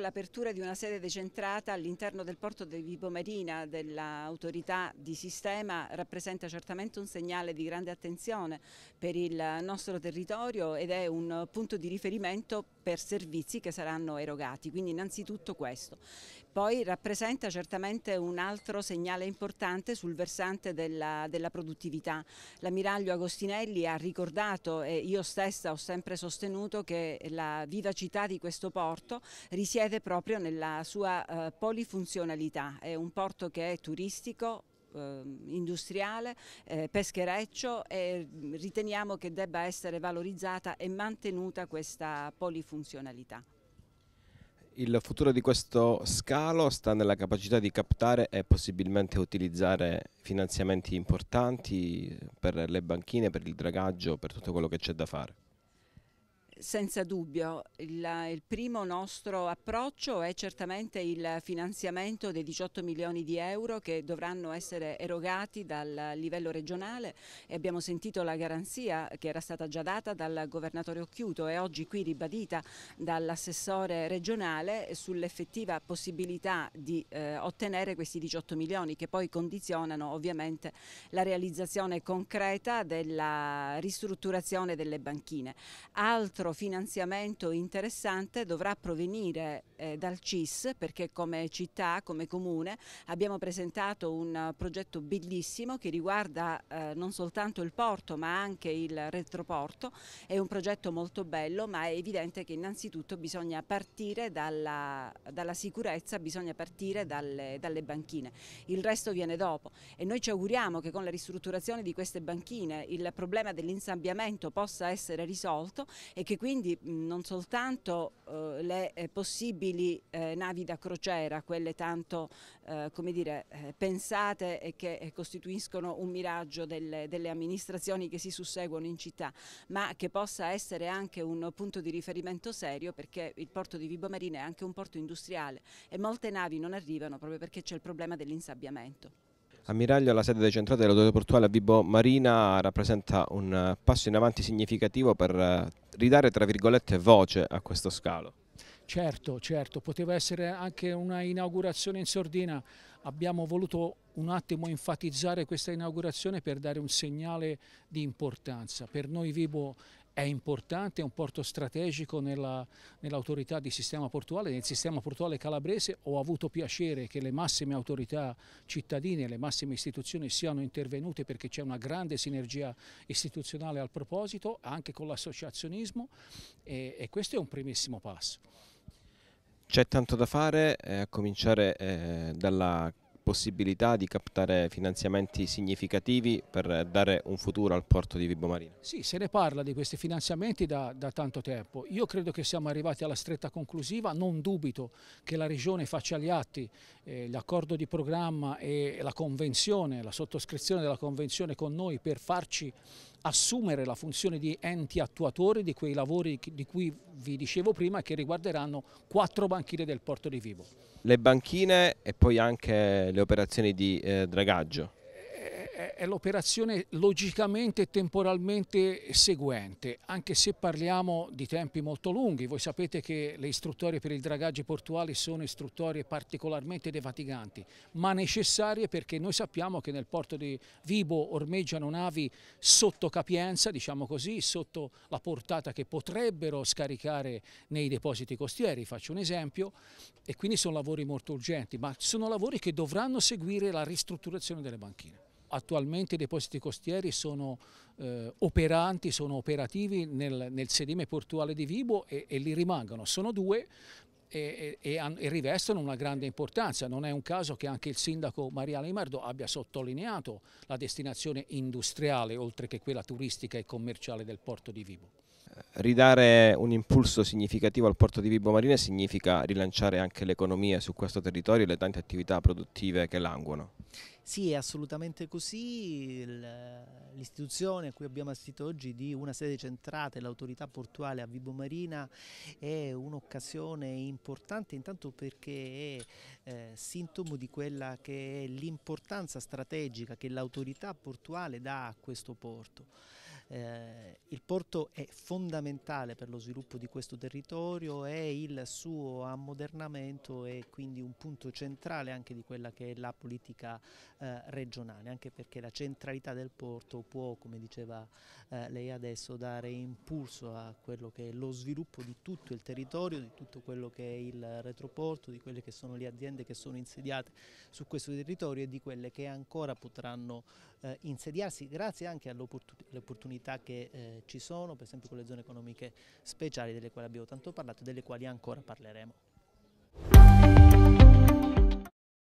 con l'apertura di una sede decentrata all'interno del porto di Vibo Marina dell'autorità di sistema rappresenta certamente un segnale di grande attenzione per il nostro territorio ed è un punto di riferimento per servizi che saranno erogati, quindi innanzitutto questo poi rappresenta certamente un altro segnale importante sul versante della, della produttività. L'ammiraglio Agostinelli ha ricordato e io stessa ho sempre sostenuto che la vivacità di questo porto risiede proprio nella sua eh, polifunzionalità, è un porto che è turistico, eh, industriale, eh, peschereccio e mm, riteniamo che debba essere valorizzata e mantenuta questa polifunzionalità. Il futuro di questo scalo sta nella capacità di captare e possibilmente utilizzare finanziamenti importanti per le banchine, per il dragaggio, per tutto quello che c'è da fare. Senza dubbio, il, il, primo nostro approccio è certamente il finanziamento dei 18 milioni di euro che dovranno essere erogati dal livello regionale e abbiamo sentito la garanzia che era stata già data dal governatore Occhiuto e oggi qui ribadita dall'assessore regionale sull'effettiva possibilità di eh, ottenere questi 18 milioni che poi condizionano ovviamente la realizzazione concreta della ristrutturazione delle banchine. Altro altro finanziamento interessante dovrà provenire eh, dal CIS perché come città, come comune abbiamo presentato un progetto bellissimo che riguarda eh, non soltanto il porto ma anche il retroporto, è un progetto molto bello ma è evidente che innanzitutto bisogna partire dalla, dalla sicurezza, bisogna partire dalle, dalle banchine, il resto viene dopo e noi ci auguriamo che con la ristrutturazione di queste banchine il problema dell'insabbiamento possa essere risolto e che quindi non soltanto eh, le eh, possibili eh, navi da crociera, quelle tanto dire, pensate e che costituiscono un miraggio delle, delle, amministrazioni che si susseguono in città, ma che possa essere anche un punto di riferimento serio perché il porto di Vibo Marina è anche un porto industriale e molte navi non arrivano proprio perché c'è il problema dell'insabbiamento. Ammiraglio la sede decentrata dell'autorità portuale a Vibo Marina rappresenta un eh, passo in avanti significativo per eh, ridare tra virgolette voce a questo scalo. Certo, certo, poteva essere anche una inaugurazione in sordina, abbiamo voluto un attimo enfatizzare questa inaugurazione per dare un segnale di importanza. Per noi Vibo è importante, è un porto strategico nell'autorità nell di sistema portuale, nel sistema portuale calabrese. Ho avuto piacere che le massime autorità cittadine, e le massime istituzioni siano intervenute perché c'è una grande sinergia istituzionale al proposito, anche con l'associazionismo e, e questo è un primissimo passo. C'è tanto da fare, eh, a cominciare eh, dalla possibilità di captare finanziamenti significativi per dare un futuro al porto di Vibo Marina? Sì, se ne parla di questi finanziamenti da, da tanto tempo. Io credo che siamo arrivati alla stretta conclusiva, non dubito che la Regione faccia gli atti, eh, l'accordo di programma e la convenzione, la sottoscrizione della convenzione con noi per farci assumere la funzione di enti attuatori di quei lavori di cui vi dicevo prima che riguarderanno quattro banchine del porto di Vivo. Le banchine e poi anche le operazioni di eh, dragaggio è l'operazione logicamente e temporalmente seguente, anche se parliamo di tempi molto lunghi. Voi sapete che le istruttorie per il dragaggio portuale sono istruttorie particolarmente devatiganti, ma necessarie perché noi sappiamo che nel porto di Vibo ormeggiano navi sotto capienza, diciamo così, sotto la portata che potrebbero scaricare nei depositi costieri, faccio un esempio, e quindi sono lavori molto urgenti, ma sono lavori che dovranno seguire la ristrutturazione delle banchine. Attualmente i depositi costieri sono eh, operanti, sono operativi nel, nel, sedime portuale di Vibo e, e li rimangono. Sono due, e, e, e, rivestono una grande importanza. Non è un caso che anche il sindaco Maria Limardo abbia sottolineato la destinazione industriale oltre che quella turistica e commerciale del porto di Vibo ridare un impulso significativo al porto di Vibo Marine significa rilanciare anche l'economia su questo territorio e le tante attività produttive che languono. Sì, è assolutamente così. L'istituzione a cui abbiamo assistito oggi di una sede centrata l'autorità portuale a Vibo Marina è un'occasione importante intanto perché è eh, sintomo di quella che è l'importanza strategica che l'autorità portuale dà a questo porto. Eh, il porto è fondamentale per lo sviluppo di questo territorio e il suo ammodernamento è quindi un punto centrale anche di quella che è la politica eh, regionale, anche perché la centralità del porto può, come diceva eh, lei adesso, dare impulso a quello che è lo sviluppo di tutto il territorio, di tutto quello che è il retroporto, di quelle che sono le aziende che sono insediate su questo territorio e di quelle che ancora potranno eh, insediarsi grazie anche all'opportunità novità che eh, ci sono, per esempio con le zone economiche speciali delle quali abbiamo tanto parlato e delle quali ancora parleremo.